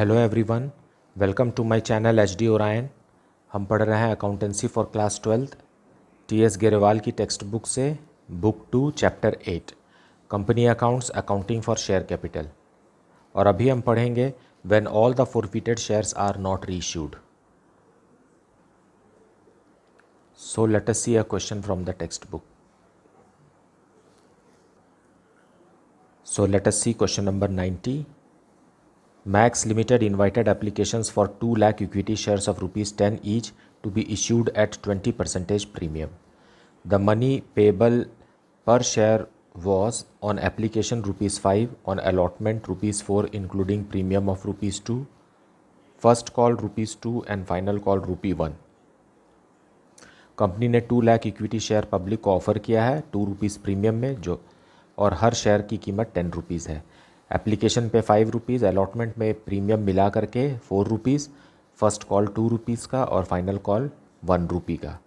Hello everyone welcome to my channel H D Orion हम पढ़ रहे हैं accountancy for class twelfth T S Grewal की टेक्स्ट बुक से book two chapter eight company accounts accounting for share capital और अभी हम पढ़ेंगे when all the forfeited shares are not reissued so let us see a question from the text book so let us see question number ninety Max limited invited application for two lakh equity shares of rupees ten each to be issued at twenty percentage premium the money payable per share was on application rupees five on allotment rupees four including premium of rupees two first call rupees two and final call rupee one company ने two lakh equity share public को offer किया है to rupees premium में जो और हर share की कीमत ten rupees है एप्लीकेशन पे फाइव रुपीज़ अलॉटमेंट में प्रीमियम मिला करके four rupees first call two rupees का और फाइनल कॉल वन रुपी का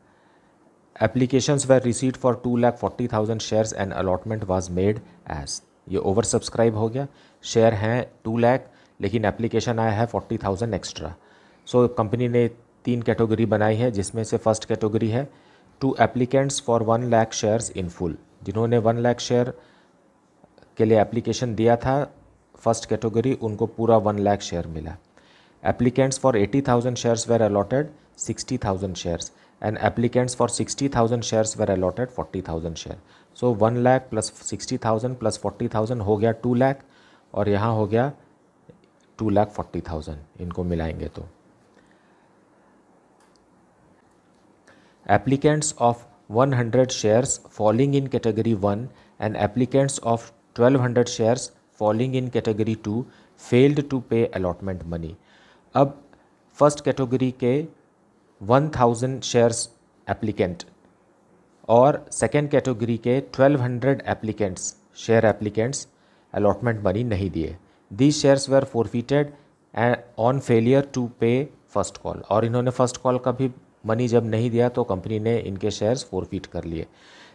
applications were received for two lakh forty thousand shares and allotment was made as ये ओवर सब्सक्राइब हो गया शेयर हैं टू लैख लेकिन एप्लीकेशन आया है forty thousand extra so company ने तीन कैटेगरी बनाई है जिसमें से फर्स्ट कैटेगरी है to applicants for one lakh shares in full जिन्होंने वन लैख शेयर के लिए एप्लीकेशन दिया था फर्स्ट कैटेगरी उनको पूरा वन लाख शेयर मिला applicants for eighty thousand shares were allotted sixty thousand shares and applicants for sixty thousand shares were allotted forty thousand share so one lakh plus sixty thousand plus forty thousand हो गया to lakh और यहाँ हो गया to lakh forty thousand इनको मिलाएंगे तो applicants of one hundred shares falling in category one and applicants of 1200 shares falling in category two failed to pay allotment money अब फर्स्ट कैटेगरी के 1000 शेयर्स एप्लीकेंट और सेकेंड कैटेगरी के 1200 applicants share applicants allotment money नहीं दिए the shares were forfeited on failure to pay first call और इन्होंने first call का भी मनी जब नहीं दिया तो कंपनी ने इनके शेयर्स फोरफीट कर लिए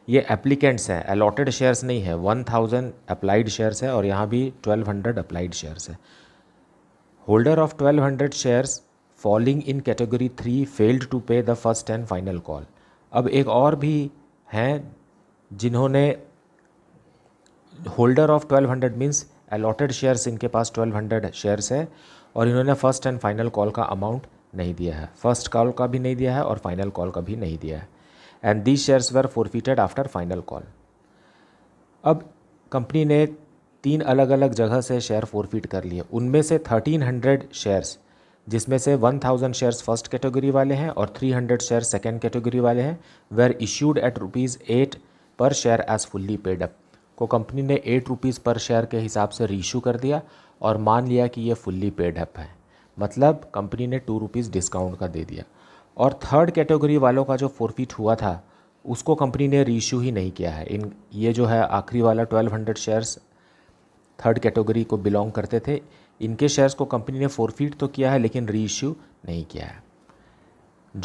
ये एप्लीकेंट्स हैं अलॉटेड शेयर्स नहीं है वन थाउजेंड अप्लाइड शेयर्स है और यहाँ भी ट्वेल्व हंड्रेड अप्लाइड शेयर्स है holder of twelve hundred shares falling in category three failed to pay the first and final call अब एक और भी हैं जिन्होंने holder of twelve hundred means allotted shares इनके पास ट्वेल्व हंड्रेड शेयर्स है और इन्होंने फर्स्ट एंड फाइनल कॉल का अमाउंट नहीं दिया है फर्स्ट कॉल का भी नहीं दिया है और फाइनल कॉल का भी नहीं दिया है and these shares were forfeited after final call अब कंपनी ने तीन अलग अलग जगह से शेयर फोरफीट कर लिए उनमें से थर्टीन हंड्रेड शेयर्स जिसमें से one thousand shares first category वाले हैं और three hundred share second category वाले हैं were issued at rupees eight per share as fully paid up को कंपनी ने एट रुपीज़ पर शेयर के हिसाब से रीशू कर दिया और मान लिया कि ये फुल्ली पेड अप है मतलब कंपनी ने टू रुपीज़ डिस्काउंट का दे दिया और थर्ड कैटेगरी वालों का जो फोरफिट हुआ था उसको कंपनी ने रीइशू ही नहीं किया है इन ये जो है आखिरी वाला 1200 शेयर्स थर्ड कैटेगरी को बिलोंग करते थे इनके शेयर्स को कंपनी ने फोरफिट तो किया है लेकिन रीइशू नहीं किया है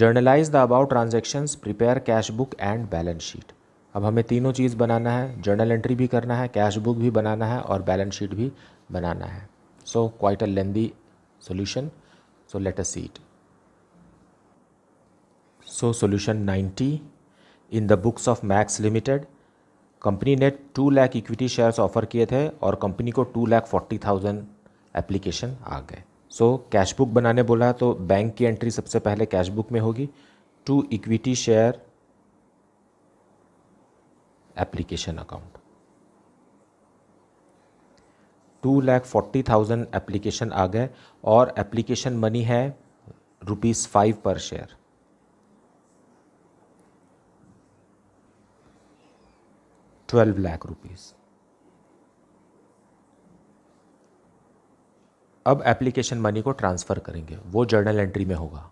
journalize the about transactions prepare cash book and balance sheet अब हमें तीनों चीज़ बनाना है जर्नल एंट्री भी करना है कैश बुक भी बनाना है और बैलेंस शीट भी बनाना है so quite a lengthy solution so let us so solution 90 in the books of Max limited company ने two lakh equity shares offer किए थे और कंपनी को two lakh forty thousand application आ गए सो कैश बुक बनाने बोला तो बैंक की एंट्री सबसे पहले कैश बुक में होगी to equity share application account two lakh forty thousand application आ गए और एप्लीकेशन मनी है rupees five per share twelve lakh rupees अब एप्लीकेशन मनी को ट्रांसफ़र करेंगे वो जर्नल एंट्री में होगा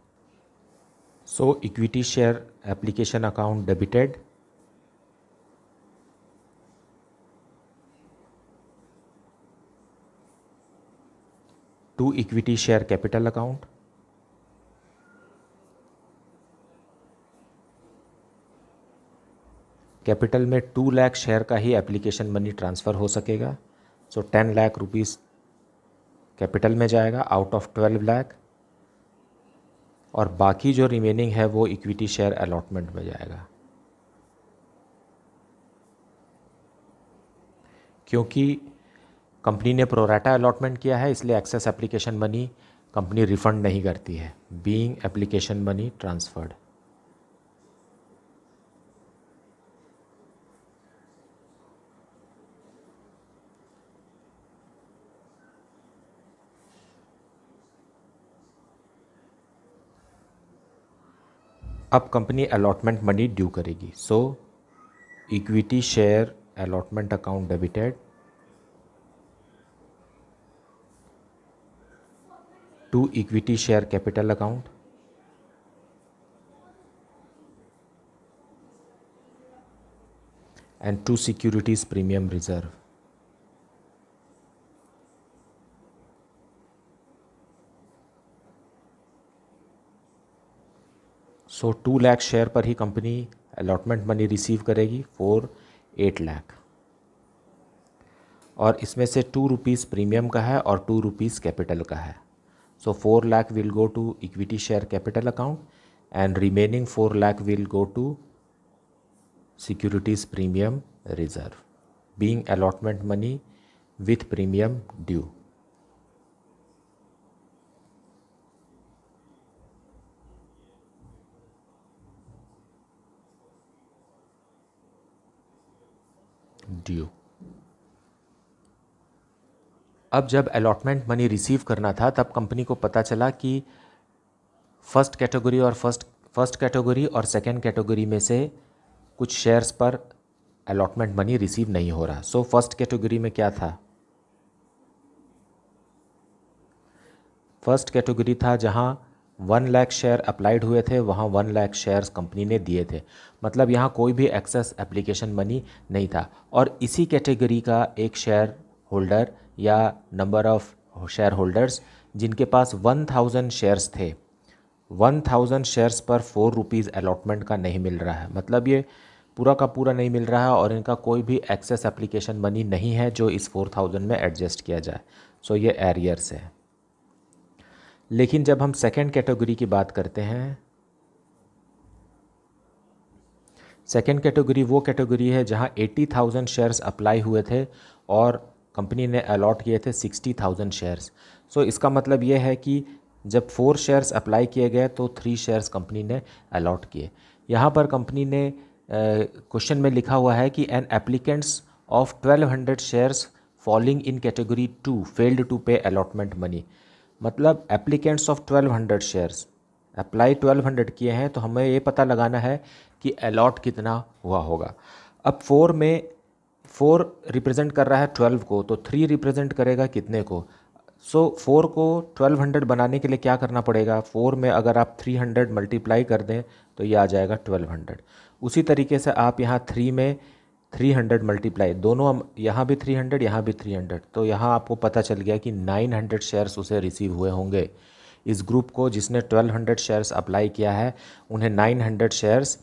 so equity share application account debited to equity share capital account capital में टू लाख शेयर का ही एप्लीकेशन मनी ट्रांसफ़र हो सकेगा so ten lakh rupees capital में जाएगा आउट ऑफ ट्वेल्व लाख और बाकी जो रिमेनिंग है वो इक्विटी शेयर अलॉटमेंट में जाएगा क्योंकि कंपनी ने प्रोराटा अलॉटमेंट किया है इसलिए excess application money company refund नहीं करती है बीइंग एप्लीकेशन मनी ट्रांसफर्ड अब कंपनी अलॉटमेंट मनी ड्यू करेगी so equity share allotment account debited to equity share capital account and to securities premium reserve so two lakh share पर ही company allotment money receive करेगी four eight lakh और इसमें से to rupees premium का है और टू रुपीज़ कैपिटल का है so four lakh will go to equity share capital account and remaining four lakh will go to securities premium reserve being allotment money with premium due due अब जब allotment money receive करना था तब company को पता चला कि फर्स्ट कैटेगरी और फर्स्ट फर्स्ट कैटेगरी और सेकेंड कैटेगरी में से कुछ शेयर्स पर अलॉटमेंट मनी रिसीव नहीं हो रहा सो फर्स्ट कैटेगरी में क्या था फर्स्ट कैटेगरी था जहां वन लाख शेयर अप्लाइड हुए थे वहाँ वन लाख शेयर्स कंपनी ने दिए थे मतलब यहाँ कोई भी एक्सेस एप्लीकेशन मनी नहीं था और इसी कैटेगरी का एक शेयर होल्डर या नंबर ऑफ शेयर होल्डर्स जिनके पास वन थाउजेंड शेयर्स थे वन थाउजेंड शेयर्स पर फोर रुपीज़ अलॉटमेंट का नहीं मिल रहा है मतलब ये पूरा का पूरा नहीं मिल रहा है और इनका कोई भी एक्सेस एप्लीकेशन मनी नहीं है जो इस फोर थाउजेंड में एडजस्ट किया जाए सो ये एरियर्स है लेकिन जब हम सेकेंड कैटेगरी की बात करते हैं सेकेंड कैटेगरी वो कैटेगरी है जहाँ 80,000 शेयर्स अप्लाई हुए थे और कंपनी ने अलॉट किए थे 60,000 शेयर्स सो इसका मतलब ये है कि जब फोर शेयर्स अप्लाई किए गए तो थ्री शेयर्स कंपनी ने अलॉट किए यहाँ पर कंपनी ने क्वेश्चन में लिखा हुआ है कि an applicants of 1200 shares falling in category two failed to pay allotment money मतलब एप्लीकेंट्स ऑफ 1200 शेयर्स अप्लाई 1200 किए हैं तो हमें ये पता लगाना है कि अलॉट कितना हुआ होगा अब फोर में फोर रिप्रेजेंट कर रहा है ट्वेल्व को तो थ्री रिप्रेजेंट करेगा कितने को सो so, फोर को ट्वेल्व हंड्रेड बनाने के लिए क्या करना पड़ेगा फोर में अगर आप थ्री हंड्रेड मल्टीप्लाई कर दें तो ये आ जाएगा ट्वेल्व हंड्रेड उसी तरीके से आप यहाँ थ्री में थ्री हंड्रेड मल्टीप्लाई दोनों यहाँ भी थ्री हंड्रेड यहाँ भी थ्री हंड्रेड तो यहाँ आपको पता चल गया कि नाइन हंड्रेड शेयर्स उसे रिसीव हुए होंगे इस ग्रुप को जिसने ट्वेल्व हंड्रेड शेयर्स अप्लाई किया है उन्हें नाइन हंड्रेड शेयर्स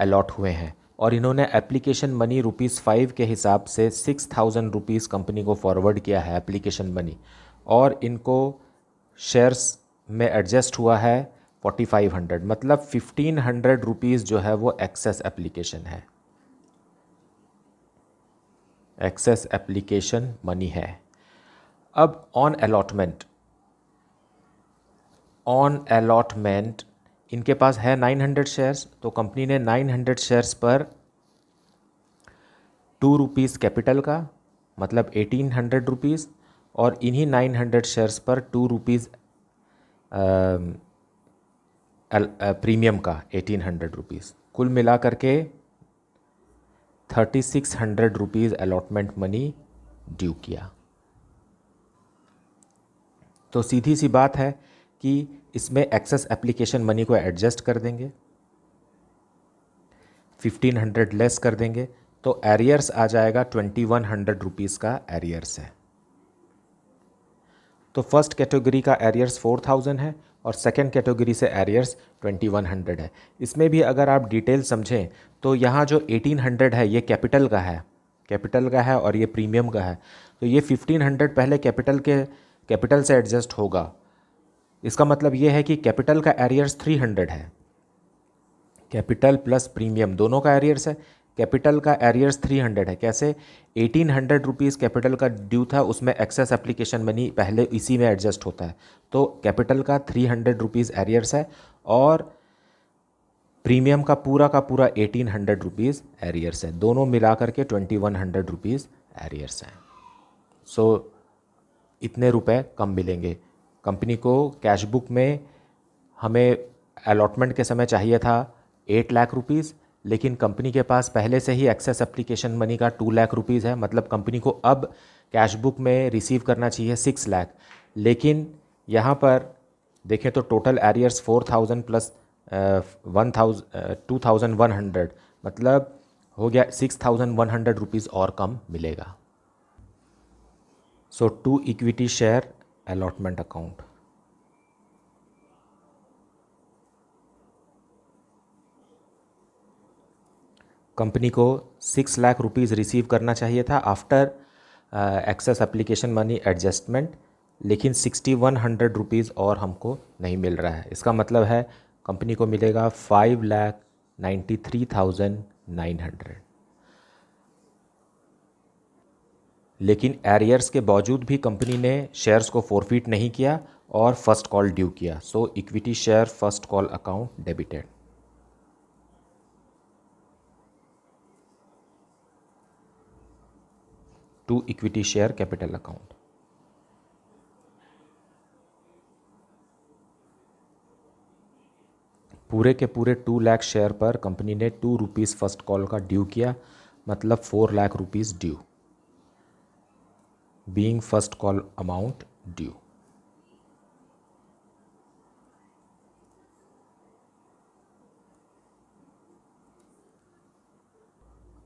अलॉट हुए हैं और इन्होंने एप्लीकेशन मनी रुपीज़ फाइव के हिसाब से सिक्स थाउजेंड रुपीज़ कंपनी को फॉरवर्ड किया है एप्लीकेशन मनी और इनको शेयर्स में एडजस्ट हुआ है फोर्टी फाइव हंड्रेड मतलब फिफ्टीन हंड्रेड रुपीज़ जो है वो एक्सेस एप्लीकेशन है एक्सेस एप्लीकेशन मनी है अब ऑन अलॉटमेंट ऑन अलॉटमेंट इनके पास है 900 शेयर्स तो कंपनी ने 900 शेयर्स पर टू रुपीज़ कैपिटल का मतलब एटीन हंड्रेड रुपीज़ और इन्हीं नाइन हंड्रेड शेयर्स पर टू रुपीज़ प्रीमियम का एटीन हंड्रेड रुपीज़ कुल मिला करके thirty six hundred rupees allotment money due किया तो सीधी सी बात है कि इसमें एक्सेस एप्लीकेशन मनी को एडजस्ट कर देंगे फिफ्टीन हंड्रेड लेस कर देंगे तो एरियर्स आ जाएगा ट्वेंटी वन हंड्रेड रुपीज़ का एरियर्स है तो फर्स्ट कैटेगरी का एरियर्स फोर थाउजेंड है और सेकेंड कैटेगरी से एरियर्स 2100 है इसमें भी अगर आप डिटेल समझें तो यहाँ जो 1800 है ये कैपिटल का है कैपिटल का है और ये प्रीमियम का है तो ये 1500 पहले कैपिटल के कैपिटल से एडजस्ट होगा इसका मतलब ये है कि कैपिटल का एरियर्स 300 है कैपिटल प्लस प्रीमियम दोनों का एरियर्स है कैपिटल का एरियर्स 300 है कैसे 1800 हंड्रेड रुपीज़ कैपिटल का ड्यू था उसमें एक्सेस एप्लीकेशन मनी पहले इसी में एडजस्ट होता है तो कैपिटल का 300 हंड्रेड रुपीज़ एरियर्स है और प्रीमियम का पूरा का पूरा 1800 हंड्रेड रुपीज़ एरियर्स है दोनों मिला करके twenty one hundred rupees arrears हैं सो so, इतने रुपए कम मिलेंगे कंपनी को कैश बुक में हमें अलॉटमेंट के समय चाहिए था एट लाख रुपीज़ लेकिन कंपनी के पास पहले से ही एक्सेस एप्लीकेशन मनी का टू लाख रुपीज़ है मतलब कंपनी को अब कैश बुक में रिसीव करना चाहिए सिक्स लाख लेकिन यहाँ पर देखें तो total arrears four thousand plus one thousand two thousand one hundred मतलब हो गया six thousand one hundred rupees और कम मिलेगा so to equity share allotment account company को सिक्स लाख रुपीज़ रिसीव करना चाहिए था after excess application money adjustment लेकिन सिक्सटी वन हंड्रेड रुपीज़ और हमको नहीं मिल रहा है इसका मतलब है कंपनी को मिलेगा five lakh ninety three thousand nine hundred लेकिन एरियर्स के बावजूद भी कंपनी ने शेयर्स को फोरफिट नहीं किया और फर्स्ट कॉल ड्यू किया so equity share first call account debited to equity share capital account पूरे के पूरे टू लाख शेयर पर कंपनी ने टू रुपीज़ फर्स्ट कॉल का ड्यू किया मतलब four lakh rupees due being first call amount due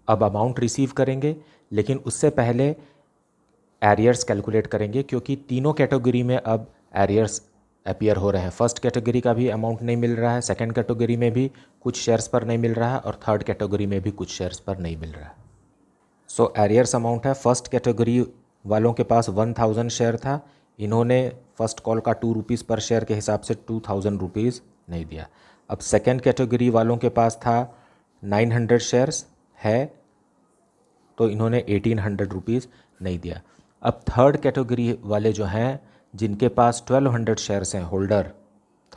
अब अमाउंट रिसीव करेंगे लेकिन उससे पहले एरियर्स कैलकुलेट करेंगे क्योंकि तीनों कैटेगरी में अब एरियर्स अपियर हो रहे हैं फर्स्ट कैटेगरी का भी अमाउंट नहीं मिल रहा है सेकेंड कैटेगरी में भी कुछ शेयर्स पर नहीं मिल रहा है और थर्ड कैटेगरी में भी कुछ शेयर्स पर नहीं मिल रहा है सो एरियर्स अमाउंट है फर्स्ट कैटेगरी वालों के पास वन थाउजेंड शेयर था इन्होंने फर्स्ट कॉल का टू रुपीज़ पर शेयर के हिसाब से टू थाउजेंड रुपीज़ नहीं दिया अब सेकेंड कैटेगरी वालों के पास था नाइन हंड्रेड शेयर्स है तो इन्होंने एटीन हंड्रेड रुपीज़ नहीं दिया अब थर्ड कैटेगरी वाले जो हैं जिनके पास ट्वेल्व हंड्रेड शेयर्स हैं holder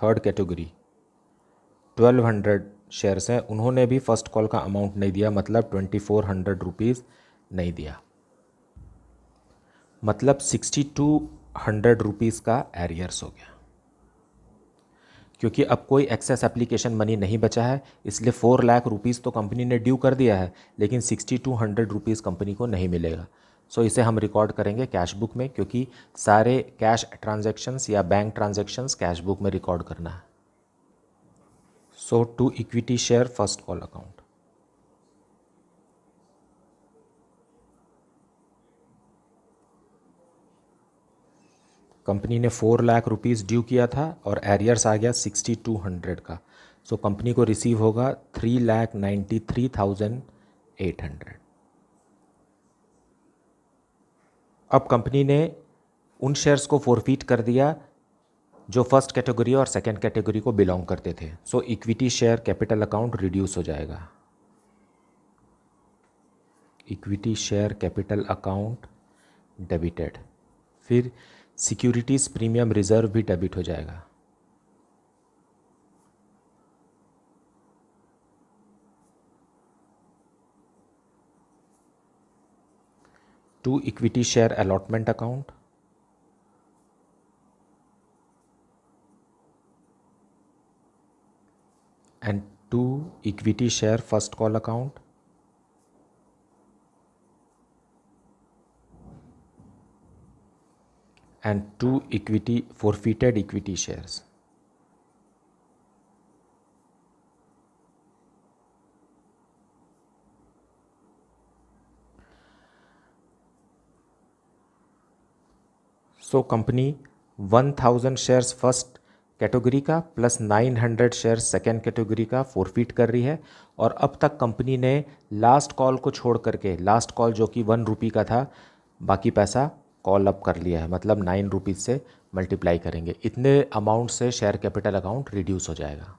third category twelve hundred shares हैं उन्होंने भी फ़र्स्ट कॉल का अमाउंट नहीं दिया मतलब ट्वेंटी फोर हंड्रेड रुपीज़ नहीं दिया मतलब सिक्सटी टू हंड्रेड रुपीज़ का एरियर्स हो गया क्योंकि अब कोई एक्सेस एप्लीकेशन मनी नहीं बचा है इसलिए फ़ोर लाख रुपीज़ तो कंपनी ने ड्यू कर दिया है लेकिन sixty two hundred rupees company को नहीं मिलेगा सो so, इसे हम रिकॉर्ड करेंगे कैश बुक में क्योंकि सारे कैश ट्रांजेक्शन्स या बैंक ट्रांजेक्शन्स कैश बुक में रिकॉर्ड करना है so to equity share first call account company ने फोर लाख रुपीज़ ड्यू किया था और एरियर्स आ गया सिक्सटी टू हंड्रेड का सो so, कंपनी को रिसीव होगा three lakh ninety three thousand eight hundred अब कंपनी ने उन शेयर्स को फोरफीट कर दिया जो फर्स्ट कैटेगरी और सेकेंड कैटेगरी को बिलोंग करते थे so equity share capital account reduce हो जाएगा equity share capital account debited फिर सिक्योरिटीज़ प्रीमियम रिज़र्व भी डेबिट हो जाएगा to equity share allotment account and to equity share first call account and two equity forfeited equity shares. So company 1000 shares first category का plus 900 share second category का forfeit कर रही है और अब तक कंपनी ने लास्ट कॉल को छोड़ करके लास्ट कॉल जो कि वन रुपी का था बाकी पैसा कॉल अप कर लिया है मतलब नाइन रुपीज़ से मल्टीप्लाई करेंगे इतने अमाउंट से शेयर कैपिटल अकाउंट रिड्यूस हो जाएगा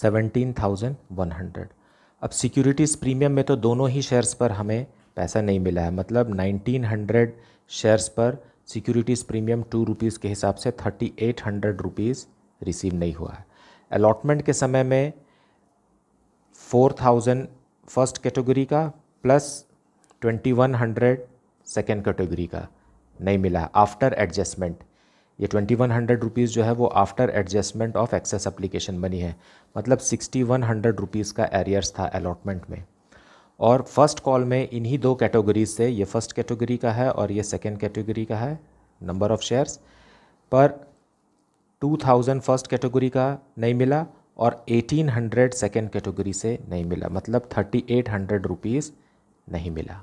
सेवेंटीन थाउजेंड वन हंड्रेड अब सिक्योरिटीज़ प्रीमियम में तो दोनों ही शेयर्स पर हमें पैसा नहीं मिला है मतलब नाइनटीन हंड्रेड शेयर्स पर सिक्योरिटीज़ प्रीमियम टू रुपीज़ के हिसाब से thirty eight hundred rupees receive नहीं हुआ है अलॉटमेंट के समय में फोर थाउजेंड फर्स्ट कैटेगरी का plus twenty one hundred second category का नहीं मिला आफ्टर एडजस्टमेंट ये ट्वेंटी वन हंड्रेड रुपीज़ जो है वो after adjustment of excess application बनी है मतलब सिक्सटी वन हंड्रेड रुपीज़ का एरियर्स था अलॉटमेंट में और फर्स्ट कॉल में इन्हीं दो कैटेगरीज से ये फर्स्ट कैटेगरी का है और ये सेकेंड कैटेगरी का है नंबर ऑफ़ शेयर्स पर टू थाउजेंड फर्स्ट कैटेगरी का नहीं मिला और एटीन हंड्रेड सेकेंड कैटेगरी से नहीं मिला मतलब थर्टी एट हंड्रेड रुपीज़ नहीं मिला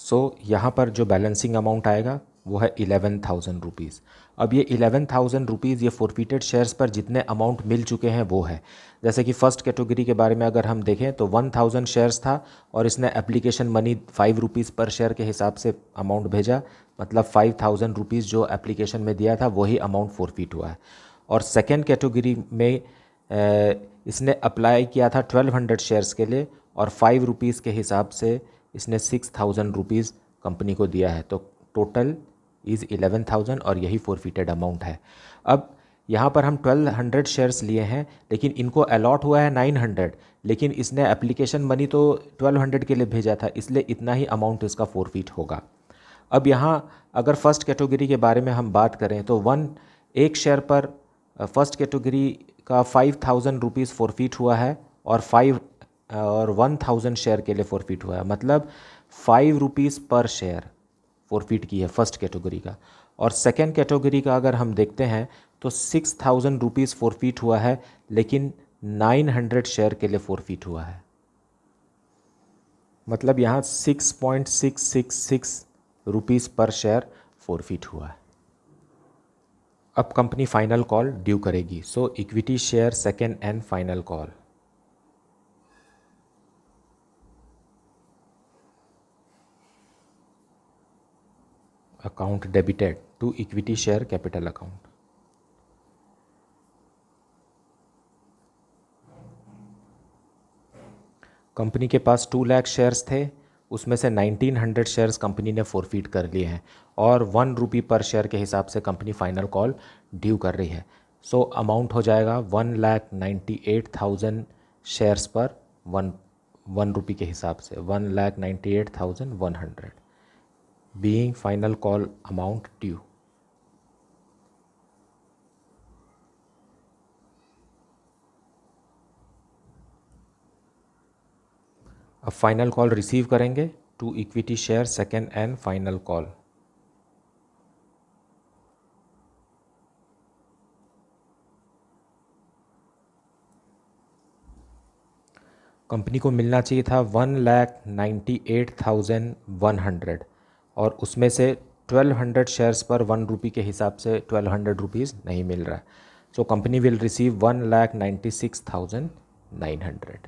सो so, यहाँ पर जो बैलेंसिंग अमाउंट आएगा वो है इलेवन थाउजेंड रुपीज़ अब ये इलेवन थाउजेंड रुपीज़ ये फोरफीटेड शेयर्स पर जितने अमाउंट मिल चुके हैं वो है जैसे कि फ़र्स्ट कैटेगरी के बारे में अगर हम देखें तो वन थाउजेंड शेयर्स था और इसने application money five rupees per share के हिसाब से अमाउंट भेजा मतलब फ़ाइव थाउजेंड रुपीज़ जो एप्लीकेशन में दिया था वही अमाउंट फोरफीट हुआ है और सेकेंड कैटेगरी में इसने अप्लाई किया था ट्वेल्व हंड्रेड शेयर्स के लिए और फाइव रुपीज़ के हिसाब से इसने सिक्स थाउजेंड रुपीज़ कंपनी को दिया है तो टोटल इज़ एलेवन थाउजेंड और यही फीटेड अमाउंट है अब यहाँ पर हम ट्वेल्व हंड्रेड शेयर्स लिए हैं लेकिन इनको अलॉट हुआ है नाइन हंड्रेड लेकिन इसने एप्लीकेशन मनी तो ट्वेल्व हंड्रेड के लिए भेजा था इसलिए इतना ही अमाउंट इसका फीट होगा अब यहाँ अगर फर्स्ट कैटेगरी के बारे में हम बात करें तो वन एक शेयर पर फर्स्ट कैटेगरी का फाइव थाउजेंड रुपीज़ फीट हुआ है और फाइव और वन थाउजेंड शेयर के लिए फोरफिट हुआ है मतलब five rupees per share forfeit की है फर्स्ट कैटेगरी का और सेकेंड कैटेगरी का अगर हम देखते हैं तो सिक्स थाउजेंड रुपीज़ फोरफिट हुआ है लेकिन नाइन हंड्रेड शेयर के लिए फोरफिट हुआ है मतलब यहाँ six point six six six rupees per share forfeit हुआ है अब कंपनी फाइनल कॉल ड्यू करेगी so equity share second and final call account debited to equity share capital account company के पास टू लाख शेयर्स थे उसमें से हंड्रेड शेयर्स कंपनी ने फोरफीट कर लिए हैं और वन रुपी पर शेयर के हिसाब से कंपनी फाइनल कॉल ड्यू कर रही है सो so, अमाउंट हो जाएगा one lakh ninety eight thousand shares पर वन वन रुपी के हिसाब से one lakh ninety eight thousand one hundred being final call amount due. अब फाइनल कॉल रिसीव करेंगे to equity share second and final call company को मिलना चाहिए था one lakh ninety eight thousand one hundred और उसमें से 1200 शेयर्स पर वन रुपी के हिसाब से 1200 रुपीज़ नहीं मिल रहा है so company will receive one lakh ninety six thousand nine hundred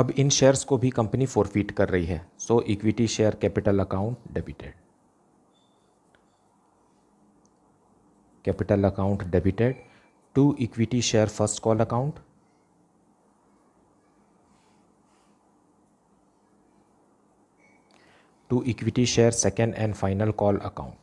अब इन शेयर्स को भी कंपनी फोरफीट कर रही है so equity share capital account debited capital account debited to equity share first call account to equity share second and final call account.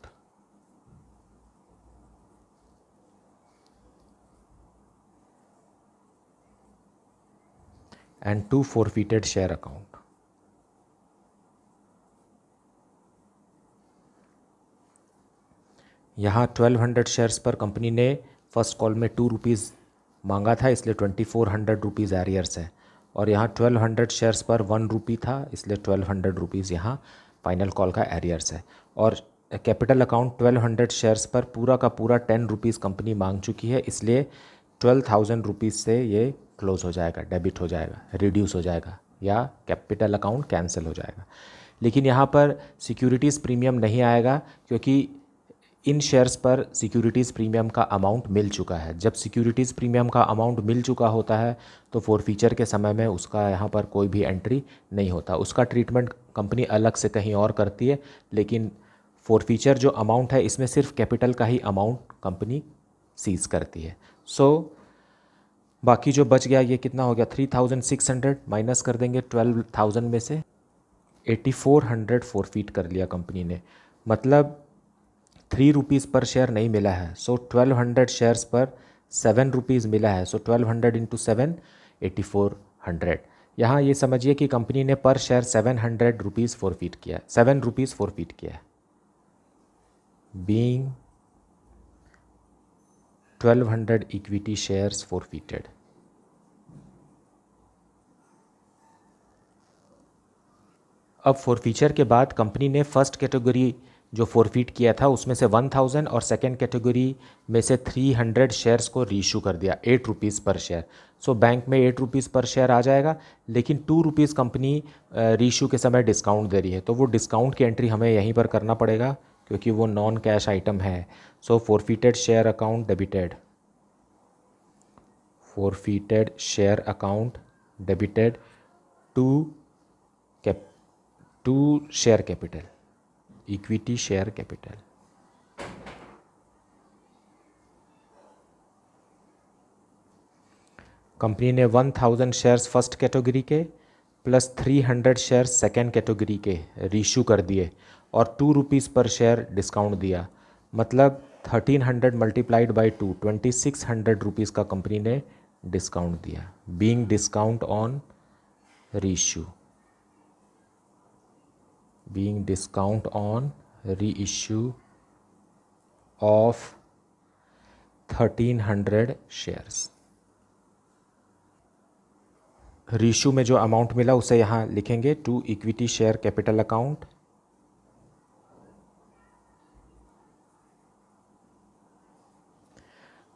and for forfeited share account. यहाँ 1200 shares पर company ने first call में two rupees मांगा था इसलिए twenty four hundred rupees arrears है और यहाँ ट्वेल्व हंड्रेड शेयर्स पर वन रुपी था इसलिए ट्वेल्व हंड्रेड रुपीज़ यहाँ फाइनल कॉल का एरियर्स है और capital account twelve hundred shares पर पूरा का पूरा टेन रुपीज़ कंपनी मांग चुकी है इसलिए ट्वेल्व थाउजेंड रुपीज़ से ये क्लोज़ हो जाएगा डेबिट हो जाएगा रिड्यूस हो जाएगा या कैपिटल अकाउंट कैंसिल हो जाएगा लेकिन यहाँ पर सिक्योरिटीज़ प्रीमियम नहीं आएगा क्योंकि इन शेयर्स पर सिक्योरिटीज़ प्रीमियम का अमाउंट मिल चुका है जब सिक्योरिटीज़ प्रीमियम का अमाउंट मिल चुका होता है तो फोर फीचर के समय में उसका यहाँ पर कोई भी एंट्री नहीं होता उसका ट्रीटमेंट कंपनी अलग से कहीं और करती है लेकिन फोर फीचर जो अमाउंट है इसमें सिर्फ कैपिटल का ही अमाउंट कंपनी सीज़ करती है सो so, बाकी जो बच गया ये कितना हो गया three thousand six hundred minus कर देंगे ट्वेल्व थाउजेंड में से eighty four hundred forfeit कर लिया कंपनी ने मतलब थ्री रुपीज़ पर शेयर नहीं मिला है सो ट्वेल्व हंड्रेड शेयर्स पर सेवन रुपीज़ मिला है so twelve hundred into seven eighty four hundred यहाँ ये समझिए कि कंपनी ने per share seven hundred rupees forfeit किया है सेवन रुपीज़ फोर फीट किया है being twelve hundred equity shares forfeited अब फोर फीचर के बाद कंपनी ने फर्स्ट कैटेगरी जो फोरफीट किया था उसमें से वन थाउजेंड और सेकेंड कैटेगरी में से थ्री हंड्रेड शेयर्स को रीशू कर दिया eight rupees per share so so, bank में एट रुपीज़ पर शेयर आ जाएगा लेकिन टू रुपीज़ कंपनी रीशू के समय डिस्काउंट दे रही है तो वो डिस्काउंट की एंट्री हमें यहीं पर करना पड़ेगा क्योंकि वो नॉन कैश आइटम है so forfeited share account debited forfeited share account debited to cap to share capital equity share capital company ने 1000 शेयर्स फर्स्ट कैटेगरी के प्लस 300 शेयर्स सेकेंड कैटेगरी के रीशू कर दिए और two rupees per share discount दिया मतलब 1300 multiplied by two twenty six hundred rupees का company ने डिस्काउंट दिया being discount on reissue being discount on reissue of 1300 shares reissue में जो अमाउंट मिला उसे यहां लिखेंगे to equity share capital account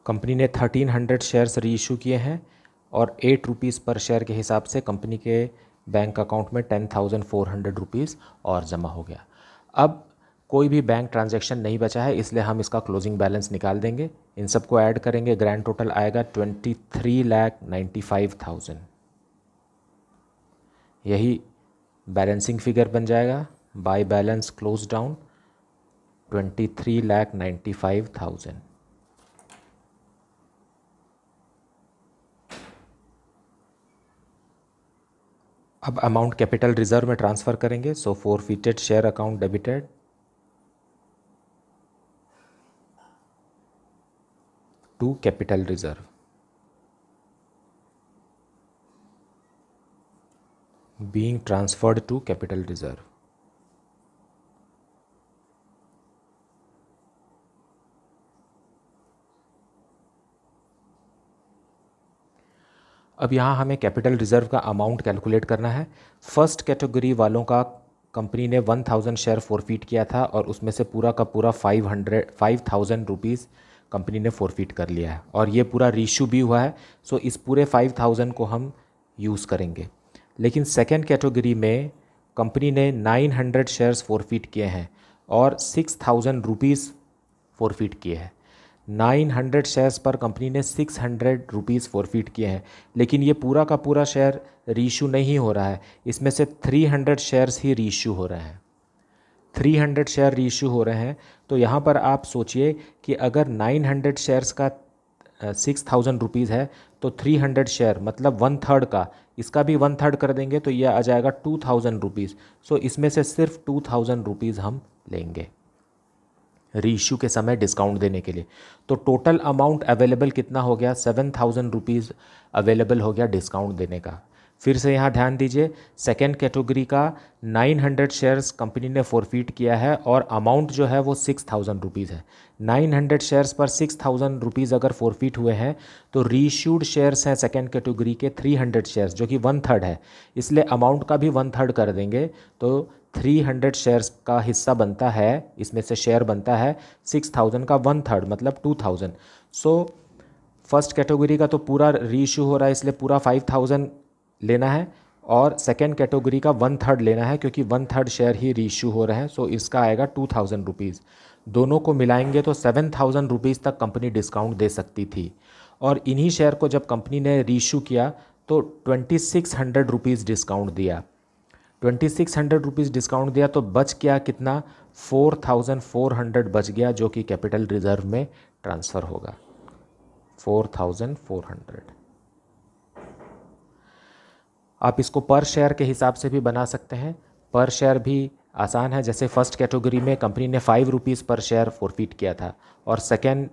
company ने 1300 शेयर्स रीइशू किए हैं और एट रुपीज़ पर शेयर के हिसाब से कंपनी के बैंक अकाउंट में ten thousand four hundred rupees और जमा हो गया अब कोई भी बैंक ट्रांजेक्शन नहीं बचा है इसलिए हम इसका क्लोजिंग बैलेंस निकाल देंगे इन सबको ऐड करेंगे ग्रैंड टोटल आएगा twenty three lakh ninety five thousand यही बैलेंसिंग फिगर बन जाएगा by balance close down twenty three lakh ninety five thousand अब अमाउंट कैपिटल रिजर्व में ट्रांसफ़र करेंगे so forfeited share account debited to capital reserve being transferred to capital reserve अब यहाँ हमें capital reserve का amount calculate करना है first category वालों का कंपनी ने 1000 शेयर फोरफीट किया था और उसमें से पूरा का पूरा 500 hundred five thousand rupees company ने फोरफीट कर लिया है और ये पूरा रीशू भी हुआ है सो इस पूरे 5000 को हम यूज़ करेंगे लेकिन सेकेंड कैटेगरी में कंपनी ने 900 शेयर्स फोरफीट किए हैं और सिक्स थाउजेंड रुपीज़ फोरफीट किए हैं नाइन हंड्रेड शेयर्स पर कंपनी ने सिक्स हंड्रेड रुपीज़ फॉरफिट किए हैं लेकिन ये पूरा का पूरा शेयर रीशू नहीं हो रहा है इसमें से थ्री हंड्रेड शेयर्स ही रीशू हो रहे हैं थ्री हंड्रेड शेयर रीशू हो रहे हैं तो यहाँ पर आप सोचिए कि अगर नाइन हंड्रेड शेयर्स का सिक्स थाउजेंड रुपीज़ है तो थ्री हंड्रेड शेयर मतलब वन थर्ड का इसका भी वन थर्ड कर देंगे तो यह आ जाएगा टू थाउजेंड रुपीज़ सो इसमें से सिर्फ टू थाउजेंड रुपीज़ हम लेंगे रीशू के समय डिस्काउंट देने के लिए तो टोटल अमाउंट अवेलेबल कितना हो गया सेवन थाउजेंड रुपीज़ अवेलेबल हो गया डिस्काउंट देने का फिर से यहाँ ध्यान दीजिए सेकेंड कैटेगरी का नाइन हंड्रेड शेयर्स कंपनी ने फोरफीट किया है और अमाउंट जो है वो सिक्स थाउजेंड रुपीज़ है नाइन हंड्रेड शेयर्स पर सिक्स थाउजेंड रुपीज़ अगर फोरफीट हुए हैं तो रीशूड शेयर्स हैं सेकेंड कैटेगरी के थ्री हंड्रेड शेयर्स जो कि वन थर्ड है इसलिए अमाउंट का भी वन थर्ड कर देंगे तो 300 शेयर्स का हिस्सा बनता है इसमें से शेयर बनता है 6000 का वन थर्ड मतलब 2000 सो फर्स्ट कैटेगरी का तो पूरा रीइशू हो रहा है इसलिए पूरा 5000 लेना है और सेकेंड कैटेगरी का वन थर्ड लेना है क्योंकि वन थर्ड शेयर ही रीइशू हो रहे हैं सो इसका आएगा टू थाउजेंड रुपीज़ दोनों को मिलाएंगे तो सेवन थाउजेंड रुपीज़ तक कंपनी डिस्काउंट दे सकती थी और इन्हीं शेयर को जब कंपनी ने रीइशू किया तो twenty six hundred rupees discount दिया twenty six hundred rupees discount दिया तो बच गया कितना फोर थाउजेंड फोर हंड्रेड बच गया जो कि कैपिटल रिजर्व में ट्रांसफ़र होगा फोर थाउजेंड फोर हंड्रेड आप इसको पर शेयर के हिसाब से भी बना सकते हैं पर शेयर भी आसान है जैसे फर्स्ट कैटेगरी में कंपनी ने five rupees per share forfeit किया था और सेकेंड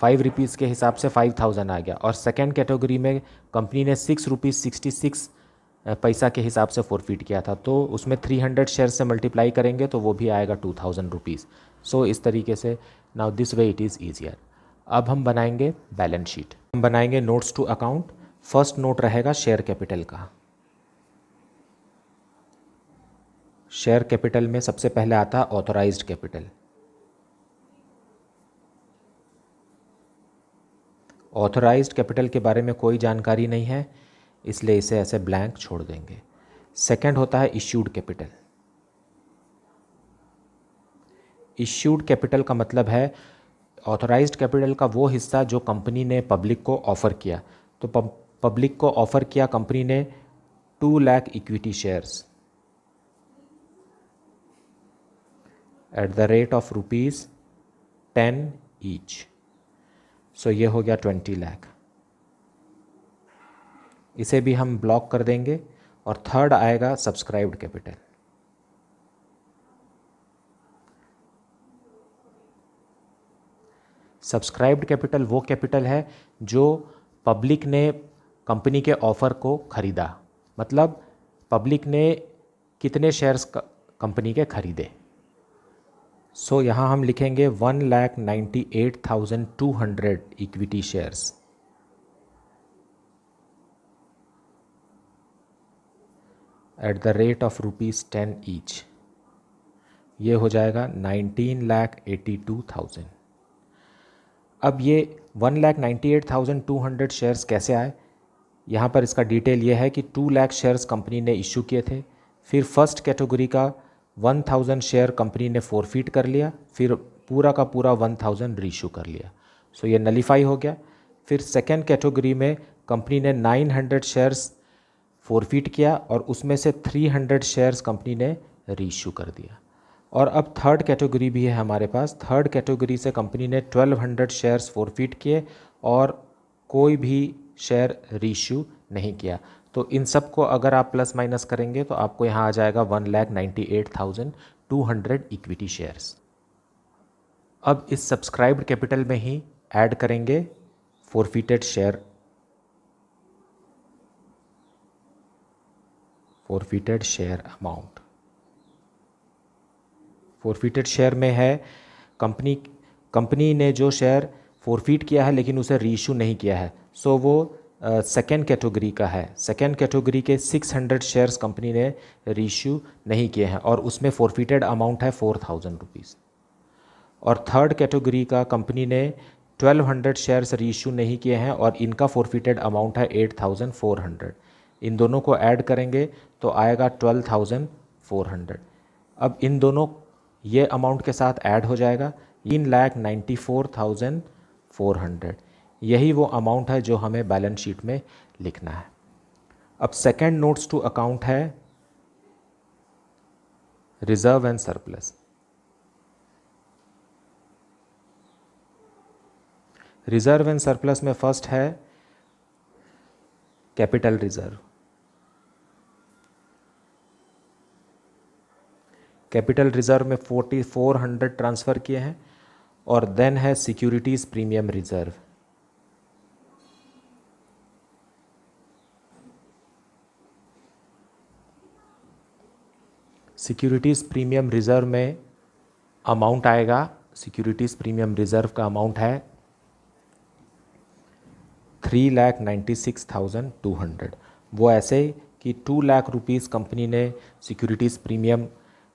फाइव रुपीज़ के हिसाब से फाइव थाउजेंड आ गया और सेकेंड कैटेगरी में कंपनी ने सिक्स रुपीज़ सिक्सटी सिक्स पैसा के हिसाब से फोरफीट किया था तो उसमें थ्री हंड्रेड शेयर से मल्टीप्लाई करेंगे तो वो भी आएगा टू थाउजेंड रुपीज़ सो इस तरीके से now this way it is easier अब हम बनाएंगे बैलेंस शीट हम बनाएंगे notes to account first note रहेगा शेयर कैपिटल का शेयर कैपिटल में सबसे पहले आता ऑथोराइज कैपिटल ऑथोराइज कैपिटल के बारे में कोई जानकारी नहीं है इसलिए इसे ऐसे ब्लैंक छोड़ देंगे सेकंड होता है इश्यूड कैपिटल इश्यूड कैपिटल का मतलब है ऑथोराइज कैपिटल का वो हिस्सा जो कंपनी ने पब्लिक को ऑफ़र किया तो पब्लिक को ऑफ़र किया कंपनी ने two lakh equity shares at the rate of rupees ten each so ये हो गया ट्वेंटी लैख इसे भी हम ब्लॉक कर देंगे और थर्ड आएगा सब्सक्राइब्ड कैपिटल सब्सक्राइब्ड कैपिटल वो कैपिटल है जो पब्लिक ने कंपनी के ऑफ़र को ख़रीदा मतलब पब्लिक ने कितने शेयर्स कंपनी के ख़रीदे सो so, यहाँ हम लिखेंगे one lakh ninety eight thousand two hundred equity shares at the rate of rupees ten each ये हो जाएगा nineteen lakh eighty two thousand अब ये one lakh ninety eight thousand two hundred shares कैसे आए यहाँ पर इसका डिटेल ये है कि टू लैख शेयर्स कंपनी ने इशू किए थे फिर फर्स्ट कैटेगरी का वन थाउजेंड शेयर कंपनी ने फोरफीट कर लिया फिर पूरा का पूरा वन थाउजेंड रीशू कर लिया सो so ये नलीफाई हो गया फिर सेकेंड कैटेगरी में कंपनी ने नाइन हंड्रेड शेयर्स फोरफीट किया और उसमें से 300 शेयर्स कंपनी ने रीशू कर दिया और अब थर्ड कैटेगरी भी है हमारे पास थर्ड कैटेगरी से कंपनी ने 1200 शेयर्स फोरफीट किए और कोई भी शेयर रीशू नहीं किया तो इन सब को अगर आप प्लस माइनस करेंगे तो आपको यहाँ आ जाएगा one lakh ninety eight thousand two hundred equity shares अब इस सब्सक्राइब्ड कैपिटल में ही ऐड करेंगे forfeited share forfeited share amount forfeited share में है कंपनी कंपनी ने जो शेयर फोरफिट किया है लेकिन उसे रीइशू नहीं किया है सो so, वो सेकेंड uh, कैटेगरी का है सेकेंड कैटेगरी के 600 शेयर्स कंपनी ने रीशू नहीं किए हैं और उसमें फोरफिटेड अमाउंट है फोर थाउजेंड रुपीज़ और थर्ड कैटेगरी का कंपनी ने 1200 शेयर्स रीशू नहीं किए हैं और इनका फोरफिटेड अमाउंट है 8400 इन दोनों को ऐड करेंगे तो आएगा ट्वेल्व थाउजेंड फोर हंड्रेड अब इन दोनों ये अमाउंट के साथ ऐड हो जाएगा तीन lakh ninety four thousand four hundred यही वो अमाउंट है जो हमें बैलेंस शीट में लिखना है अब सेकेंड नोट्स टू अकाउंट है reserve and surplus reserve and surplus में फर्स्ट है कैपिटल रिजर्व कैपिटल रिज़र्व में फोर्टी फोर हंड्रेड ट्रांसफ़र किए हैं और देन है securities premium reserve securities premium reserve में अमाउंट आएगा सिक्योरिटीज़ प्रीमियम रिज़र्व का अमाउंट है three lakh ninety six thousand two hundred वो ऐसे कि टू लाख रुपीज़ कंपनी ने सिक्योरिटीज़ प्रीमियम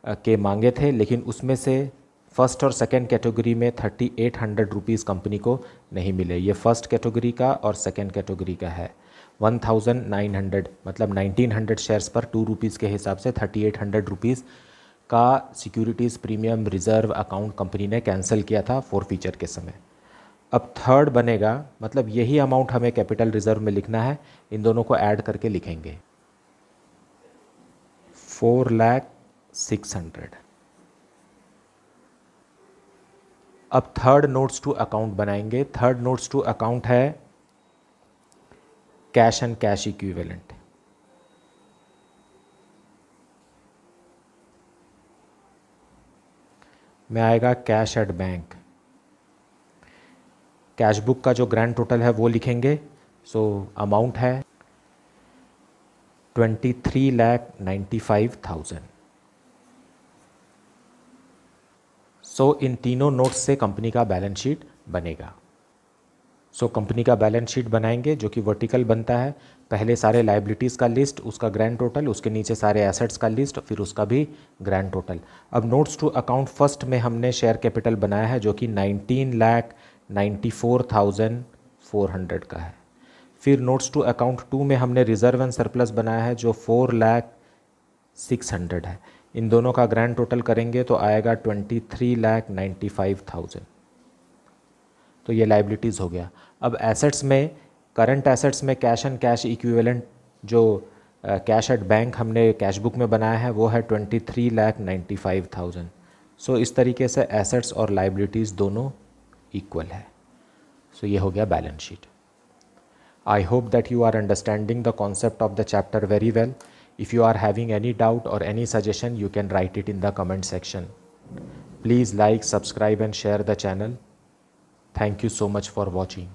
के मांगे थे लेकिन उसमें से फर्स्ट और सेकेंड कैटेगरी में thirty eight hundred rupees company को नहीं मिले ये फर्स्ट कैटेगरी का और सेकेंड कैटेगरी का है वन थाउजेंड नाइन हंड्रेड मतलब नाइनटीन हंड्रेड शेयर्स पर टू रुपीज़ के हिसाब से थर्टी एट हंड्रेड रुपीज़ का securities premium reserve account company ने कैंसिल किया था फोर फीचर के समय अब थर्ड बनेगा मतलब यही अमाउंट हमें कैपिटल रिज़र्व में लिखना है इन दोनों को ऐड करके लिखेंगे फोर लैख सिक्स हंड्रेड अब थर्ड नोट्स टू अकाउंट बनाएंगे थर्ड नोट्स टू अकाउंट है कैश एंड कैश इक्विवेलेंट में आएगा cash at bank cash book का जो ग्रैंड टोटल है वो लिखेंगे सो so, अमाउंट है twenty three lakh ninety five thousand so so, इन तीनों नोट्स से कंपनी का बैलेंस शीट बनेगा सो so, कंपनी का बैलेंस शीट बनाएंगे जो कि वर्टिकल बनता है पहले सारे लाइबिलिटीज़ का लिस्ट उसका ग्रैंड टोटल उसके नीचे सारे एसेट्स का लिस्ट फिर उसका भी ग्रैंड टोटल अब नोट्स टू अकाउंट फर्स्ट में हमने शेयर कैपिटल बनाया है जो कि nineteen lakh ninety four thousand four hundred का है फिर नोट्स टू अकाउंट टू में हमने रिजर्व एंड सरप्लस बनाया है जो फोर लाख सिक्स हंड्रेड है इन दोनों का ग्रैंड टोटल करेंगे तो आएगा twenty three lakh ninety five thousand तो ये लाइबिलिटीज़ हो गया अब एसेट्स में करंट एसेट्स में कैश एंड कैश इक्विवेलेंट जो कैश एट बैंक हमने कैश बुक में बनाया है वो है twenty three lakh ninety five thousand so इस तरीके से एसेट्स और लाइबिलिटीज़ दोनों इक्वल है सो so ये हो गया balance sheet I hope that you are understanding the concept of the chapter very well If you are having any doubt or any suggestion, you can write it in the comment section. Please like, subscribe and share the channel. Thank you so much for watching.